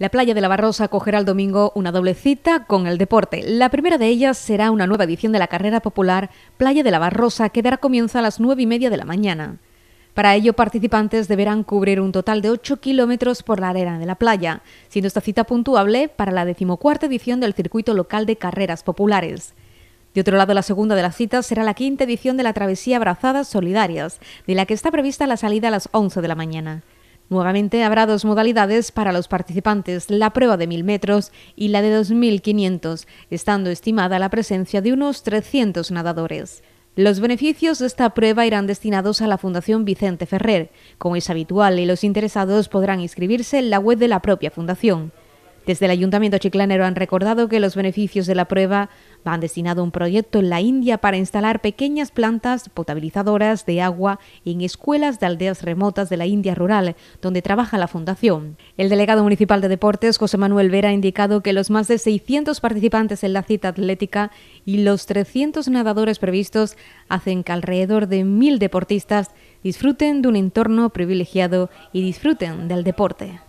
La playa de la Barrosa acogerá el domingo una doble cita con el deporte. La primera de ellas será una nueva edición de la carrera popular Playa de la Barrosa que dará comienzo a las nueve y media de la mañana. Para ello, participantes deberán cubrir un total de 8 kilómetros por la arena de la playa, siendo esta cita puntuable para la decimocuarta edición del circuito local de carreras populares. De otro lado, la segunda de las citas será la quinta edición de la travesía Abrazadas Solidarias, de la que está prevista la salida a las 11 de la mañana. Nuevamente habrá dos modalidades para los participantes, la prueba de 1.000 metros y la de 2.500, estando estimada la presencia de unos 300 nadadores. Los beneficios de esta prueba irán destinados a la Fundación Vicente Ferrer, como es habitual, y los interesados podrán inscribirse en la web de la propia Fundación. Desde el Ayuntamiento Chiclanero han recordado que los beneficios de la prueba van destinado a un proyecto en la India para instalar pequeñas plantas potabilizadoras de agua en escuelas de aldeas remotas de la India rural, donde trabaja la fundación. El delegado municipal de deportes, José Manuel Vera, ha indicado que los más de 600 participantes en la cita atlética y los 300 nadadores previstos hacen que alrededor de 1.000 deportistas disfruten de un entorno privilegiado y disfruten del deporte.